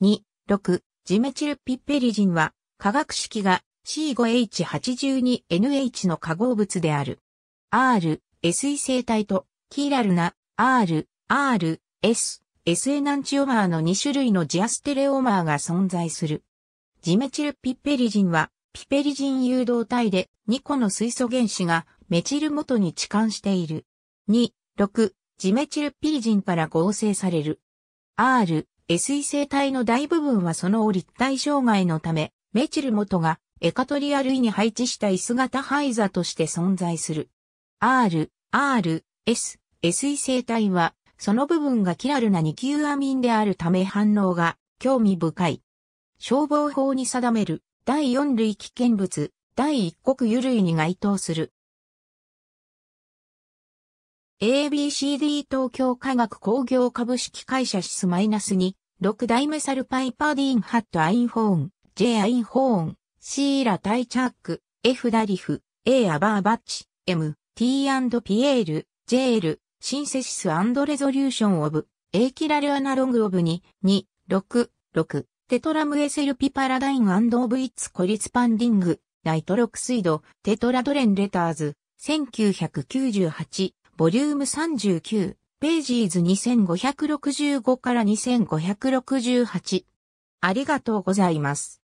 二、六。ジメチルピッペリジンは、化学式が C5H82NH の化合物である。R、s 異性体と、キーラルな R、R、S、S エナンチオマーの2種類のジアステレオマーが存在する。ジメチルピッペリジンは、ピペリジン誘導体で2個の水素原子がメチル元に置換している。2、6、ジメチルピリジンから合成される。R、SE 生体の大部分はその立体障害のため、メチル元がエカトリア類に配置した椅子型灰座として存在する。R、R、S、SE 生体は、その部分がキラルな二級アミンであるため反応が興味深い。消防法に定める第4類危険物、第1国油類に該当する。ABCD 東京科学工業株式会社シスマイナス2、6代目サルパイパーディーンハットアインホーン、J アインホーン、C ラタイチャック、F ダリフ、A アバーバッチ、M、t ピエール、J l シンセシスレゾリューションオブ、A キラルアナログオブに、2、6、6、テトラムエセルピパラダインオブイッツコリスパンディング、ナイトロクスイド、テトラドレンレターズ、1998ボリューム39、ページーズ2565から2568。ありがとうございます。